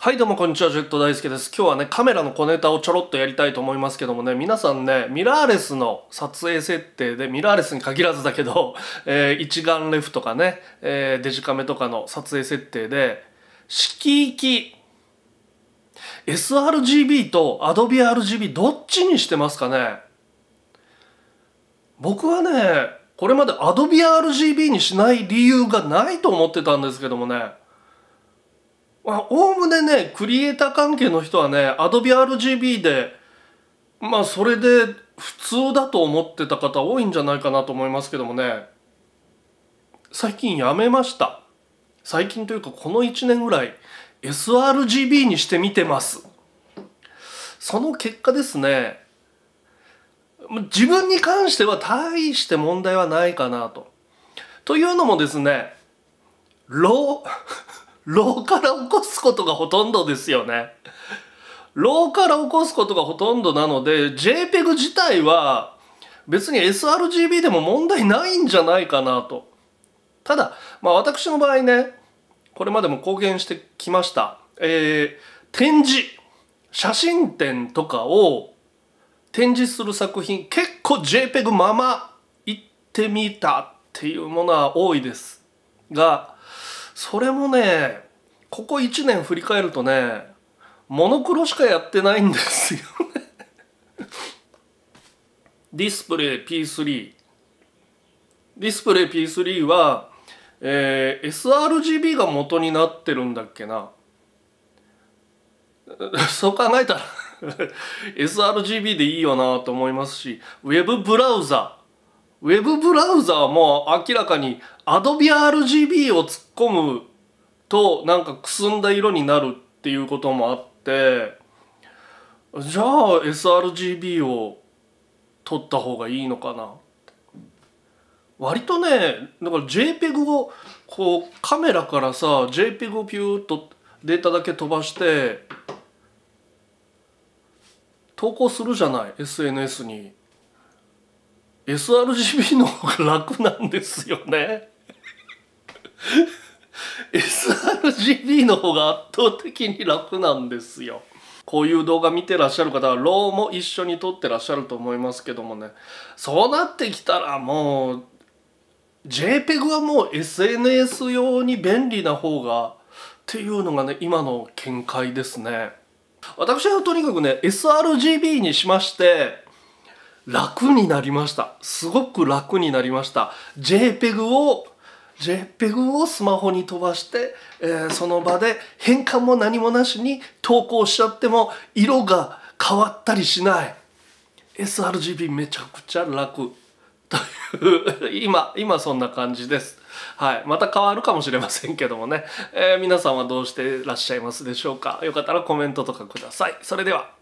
はいどうもこんにちは、ジェット大輔です。今日はね、カメラの小ネタをちょろっとやりたいと思いますけどもね、皆さんね、ミラーレスの撮影設定で、ミラーレスに限らずだけど、えー、一眼レフとかね、えー、デジカメとかの撮影設定で、色域、sRGB と Adobe RGB どっちにしてますかね僕はね、これまで Adobe RGB にしない理由がないと思ってたんですけどもね、おおむねねクリエイター関係の人はね AdobeRGB でまあそれで普通だと思ってた方多いんじゃないかなと思いますけどもね最近やめました最近というかこの1年ぐらい sRGB にしてみてますその結果ですね自分に関しては大して問題はないかなとというのもですねロー老から起こすことがほとんどですよね。老から起こすことがほとんどなので JPEG 自体は別に sRGB でも問題ないんじゃないかなと。ただ、まあ、私の場合ねこれまでも公言してきました、えー、展示写真展とかを展示する作品結構 JPEG まま行ってみたっていうものは多いですがそれもねここ1年振り返るとねモノクロしかやってないんですよねディスプレイ P3 ディスプレイ P3 は、えー、sRGB が元になってるんだっけな そう考えたら sRGB でいいよなと思いますしウェブブラウザウェブブラウザはもう明らかに AdobeRGB を突っ込むとなんかくすんだ色になるっていうこともあってじゃあ sRGB を取った方がいいのかな割とねだから JPEG をこうカメラからさ JPEG をピューッとデータだけ飛ばして投稿するじゃない SNS に sRGB の方が楽なんですよね sRGB の方が圧倒的に楽なんですよ。こういう動画見てらっしゃる方は、ローも一緒に撮ってらっしゃると思いますけどもね。そうなってきたらもう、JPEG はもう SNS 用に便利な方が、っていうのがね、今の見解ですね。私はとにかくね、sRGB にしまして、楽になりました。すごく楽になりました。JPEG を JPEG をスマホに飛ばして、えー、その場で変換も何もなしに投稿しちゃっても色が変わったりしない sRGB めちゃくちゃ楽 という今今そんな感じです、はい、また変わるかもしれませんけどもね、えー、皆さんはどうしてらっしゃいますでしょうかよかったらコメントとかくださいそれでは